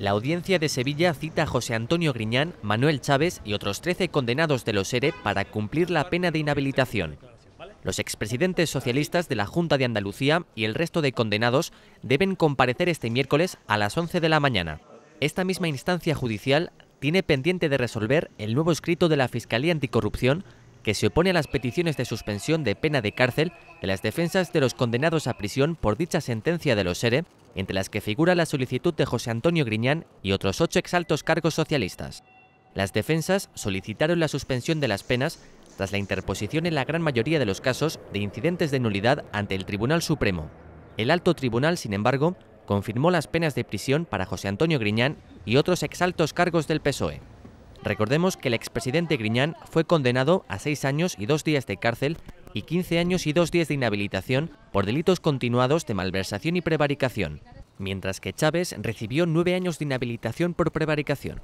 La audiencia de Sevilla cita a José Antonio Griñán, Manuel Chávez y otros 13 condenados de los ERE para cumplir la pena de inhabilitación. Los expresidentes socialistas de la Junta de Andalucía y el resto de condenados deben comparecer este miércoles a las 11 de la mañana. Esta misma instancia judicial tiene pendiente de resolver el nuevo escrito de la Fiscalía Anticorrupción que se opone a las peticiones de suspensión de pena de cárcel de las defensas de los condenados a prisión por dicha sentencia de los ERE entre las que figura la solicitud de José Antonio Griñán y otros ocho exaltos cargos socialistas. Las defensas solicitaron la suspensión de las penas tras la interposición en la gran mayoría de los casos de incidentes de nulidad ante el Tribunal Supremo. El alto tribunal, sin embargo, confirmó las penas de prisión para José Antonio Griñán y otros exaltos cargos del PSOE. Recordemos que el expresidente Griñán fue condenado a seis años y dos días de cárcel y 15 años y dos días de inhabilitación por delitos continuados de malversación y prevaricación, mientras que Chávez recibió nueve años de inhabilitación por prevaricación.